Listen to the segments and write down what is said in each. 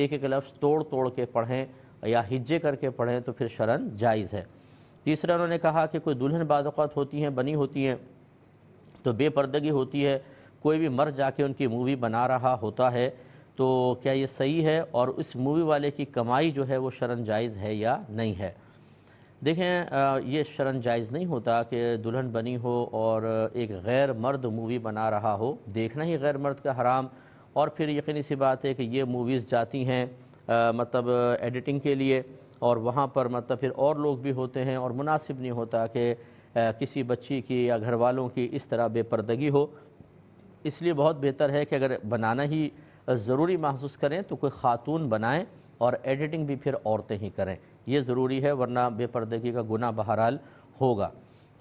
ایک ایک لفظ توڑ توڑ کے پڑھیں یا ہجے کر کے پڑھیں تو پھر شرن جائز ہے تیسرا انہوں نے کہا کہ کوئی دلہن بعض اوقات ہوتی ہیں بنی ہوتی ہیں تو بے پردگی ہوتی ہے کوئی بھی مر جا کے ان کی مووی بنا رہا ہوتا ہے تو کیا یہ صحیح ہے اور اس مووی والے کی کمائی جو ہے وہ شرن جائز ہے یا نہیں ہے دیکھیں یہ شرن جائز نہیں ہوتا کہ دلہن بنی ہو اور ایک غیر مرد مووی بنا رہا ہو دیکھنا ہی غیر مرد کا حرام اور پھر یقینی سی بات ہے کہ یہ موویز جاتی ہیں مطلب ایڈیٹنگ کے لیے اور وہاں پر مطلب پھر اور لوگ بھی ہوتے ہیں اور مناسب نہیں ہوتا کہ کسی بچی کی یا گھر والوں کی اس طرح بے پردگی ہو اس لیے بہت بہتر ہے کہ اگر بنانا ہی ضروری محسوس کریں تو کوئی خاتون بنائیں اور ایڈیٹنگ بھی پھر عورتیں ہی کریں یہ ضروری ہے ورنہ بے پردگی کا گناہ بہرحال ہوگا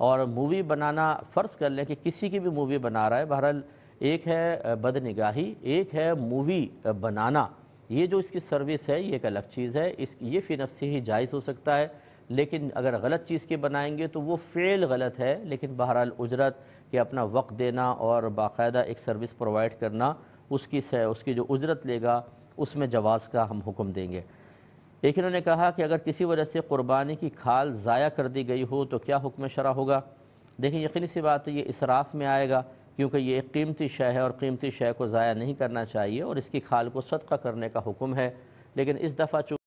اور مووی بنانا فرض کر لیں کہ کسی کی بھی مووی بنا رہا ہے بہرحال ایک ہے بد نگاہی ایک ہے مووی بنانا یہ جو اس کی سروس ہے یہ ایک الگ چیز ہے اس یہ فی نفسی ہی جائز ہو سکتا ہے لیکن اگر غلط چیز کے بنائیں گے تو وہ فعل غلط ہے لیکن بہرحال اجرت کہ اپنا وقت دینا اور باقاعدہ ایک سروس پرووائڈ کرنا اس کی اس کی جو اجرت لے گا اس میں جواز کا ہم حکم دیں گے ایک انہوں نے کہا کہ اگر کسی وجہ سے قربانی کی کھال ضائع کر دی گئی ہو تو کیا حکم شرع ہوگا دیکھیں یقینی سی بات ہے یہ اسراف میں آئے گا کیونکہ یہ ایک قیمتی شے ہے اور قیمتی شے کو ضائع نہیں کرنا چاہیے اور اس کی کھال کو صدقہ کرنے کا حکم ہے لیکن اس دفعہ چونکہ